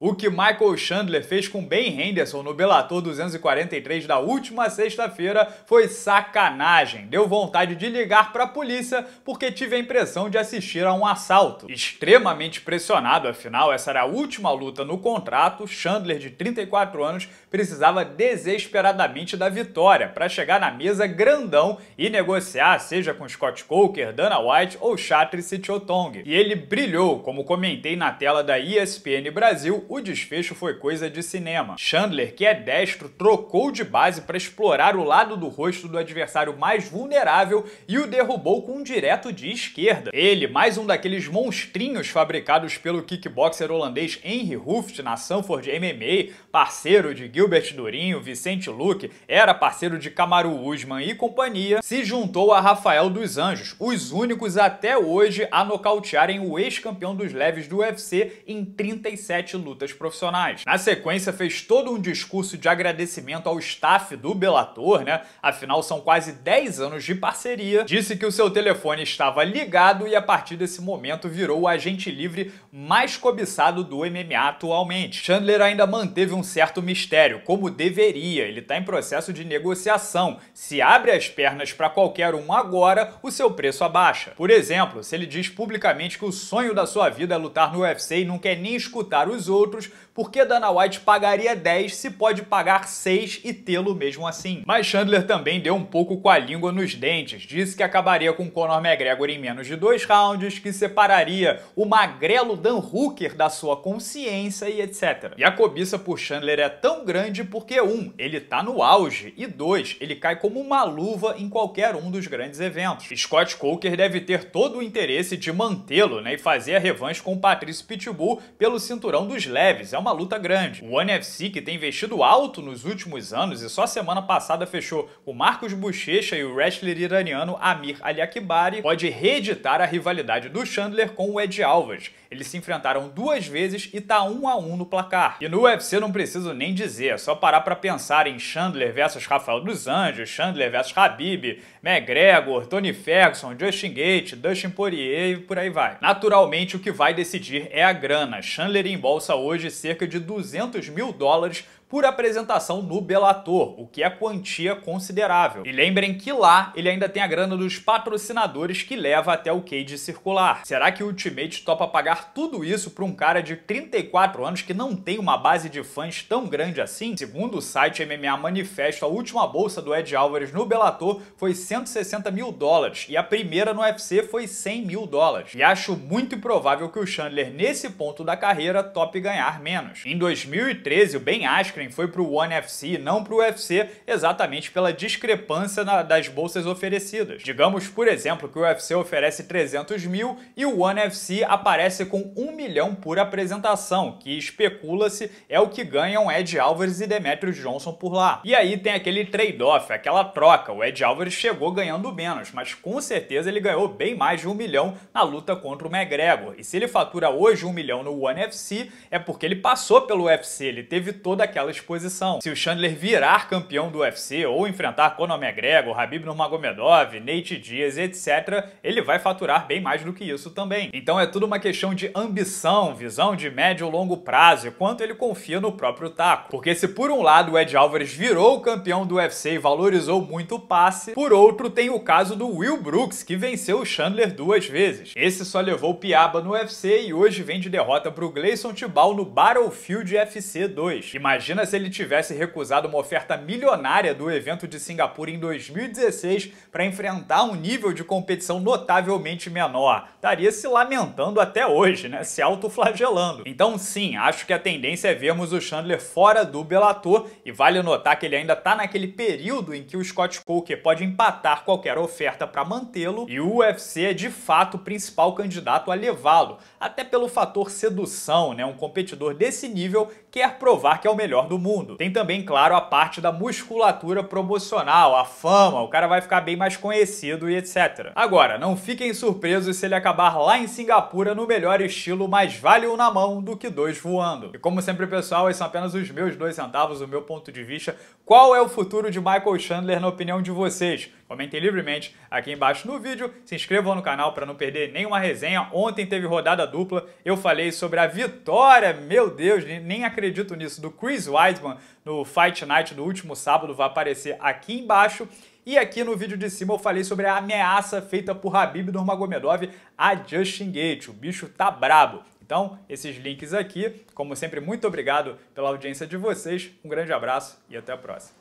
O que Michael Chandler fez com Ben Henderson no Bellator 243 da última sexta-feira foi sacanagem. Deu vontade de ligar para a polícia porque tive a impressão de assistir a um assalto. Extremamente pressionado, afinal, essa era a última luta no contrato, Chandler, de 34 anos, precisava desesperadamente da vitória para chegar na mesa grandão e negociar, seja com Scott Coker, Dana White ou Chatri Sitiotong. E ele brilhou, como comentei na tela da ESPN Brasil, o desfecho foi coisa de cinema. Chandler, que é destro, trocou de base para explorar o lado do rosto do adversário mais vulnerável e o derrubou com um direto de esquerda. Ele, mais um daqueles monstrinhos fabricados pelo kickboxer holandês Henry Hooft na Sanford MMA, parceiro de Gilbert Durinho, Vicente Luque, era parceiro de Camaro Usman e companhia, se juntou a Rafael dos Anjos, os únicos até hoje a nocautearem o ex-campeão dos leves do UFC em 37 lutas lutas profissionais. Na sequência, fez todo um discurso de agradecimento ao staff do Bellator, né? Afinal, são quase 10 anos de parceria. Disse que o seu telefone estava ligado e a partir desse momento virou o agente livre mais cobiçado do MMA atualmente. Chandler ainda manteve um certo mistério, como deveria. Ele está em processo de negociação. Se abre as pernas para qualquer um agora, o seu preço abaixa. Por exemplo, se ele diz publicamente que o sonho da sua vida é lutar no UFC e não quer nem escutar os outros, outros, porque Dana White pagaria 10 se pode pagar 6 e tê-lo mesmo assim? Mas Chandler também deu um pouco com a língua nos dentes, disse que acabaria com Conor McGregor em menos de dois rounds, que separaria o magrelo Dan Hooker da sua consciência e etc. E a cobiça por Chandler é tão grande porque, um, ele tá no auge, e dois, ele cai como uma luva em qualquer um dos grandes eventos. Scott Coker deve ter todo o interesse de mantê-lo né, e fazer a revanche com Patrício Pitbull pelo cinturão dos leves é uma luta grande. O One que tem investido alto nos últimos anos e só semana passada fechou o Marcos Bochecha e o wrestler iraniano Amir Aliakbari pode reeditar a rivalidade do Chandler com o Ed Alves. Eles se enfrentaram duas vezes e tá um a um no placar. E no UFC não preciso nem dizer, é só parar para pensar em Chandler versus Rafael dos Anjos, Chandler versus Habib, McGregor, Tony Ferguson, Justin Gate, Dustin Poirier e por aí vai. Naturalmente o que vai decidir é a grana. Chandler embolsa hoje hoje cerca de 200 mil dólares por apresentação no Belator, o que é quantia considerável. E lembrem que lá ele ainda tem a grana dos patrocinadores que leva até o Cage circular. Será que o Ultimate topa pagar tudo isso para um cara de 34 anos que não tem uma base de fãs tão grande assim? Segundo o site MMA Manifesto, a última bolsa do Ed Álvares no Bellator foi 160 mil dólares e a primeira no UFC foi 100 mil dólares. E acho muito improvável que o Chandler, nesse ponto da carreira, tope ganhar menos. Em 2013, o Ben Asker foi para o One FC, não para o UFC, exatamente pela discrepância na, das bolsas oferecidas. Digamos, por exemplo, que o UFC oferece 300 mil e o One FC aparece com 1 milhão por apresentação, que especula-se é o que ganham Ed Alvarez e Demetrius Johnson por lá. E aí tem aquele trade-off, aquela troca. O Ed Alvarez chegou ganhando menos, mas com certeza ele ganhou bem mais de um milhão na luta contra o McGregor. E se ele fatura hoje um milhão no One FC, é porque ele passou pelo UFC, ele teve toda aquela exposição. Se o Chandler virar campeão do UFC ou enfrentar Conor McGregor, Habib Nurmagomedov, Nate Diaz, etc., ele vai faturar bem mais do que isso também. Então é tudo uma questão de ambição, visão de médio ou longo prazo, e quanto ele confia no próprio taco. Porque se por um lado o Ed Álvares virou o campeão do UFC e valorizou muito o passe, por outro tem o caso do Will Brooks, que venceu o Chandler duas vezes. Esse só levou piaba no UFC e hoje vem de derrota para o Gleison Tibau no Battlefield FC 2. Imagina Imagina se ele tivesse recusado uma oferta milionária do evento de Singapura em 2016 para enfrentar um nível de competição notavelmente menor. Estaria se lamentando até hoje, né? Se autoflagelando. Então, sim, acho que a tendência é vermos o Chandler fora do Bellator e vale notar que ele ainda está naquele período em que o Scott Coker pode empatar qualquer oferta para mantê-lo e o UFC é de fato o principal candidato a levá-lo, até pelo fator sedução, né? Um competidor desse nível quer provar que é o melhor do mundo. Tem também, claro, a parte da musculatura promocional, a fama, o cara vai ficar bem mais conhecido e etc. Agora, não fiquem surpresos se ele acabar lá em Singapura no melhor estilo, mais vale um na mão do que dois voando. E como sempre, pessoal, esses são apenas os meus dois centavos, o meu ponto de vista. Qual é o futuro de Michael Chandler na opinião de vocês? Comentem livremente aqui embaixo no vídeo, se inscrevam no canal para não perder nenhuma resenha. Ontem teve rodada dupla, eu falei sobre a vitória, meu Deus, nem acredito nisso, do Chris Weidman no Fight Night do último sábado, vai aparecer aqui embaixo. E aqui no vídeo de cima eu falei sobre a ameaça feita por Habib Nurmagomedov a Justin Gate. O bicho tá brabo. Então, esses links aqui. Como sempre, muito obrigado pela audiência de vocês. Um grande abraço e até a próxima.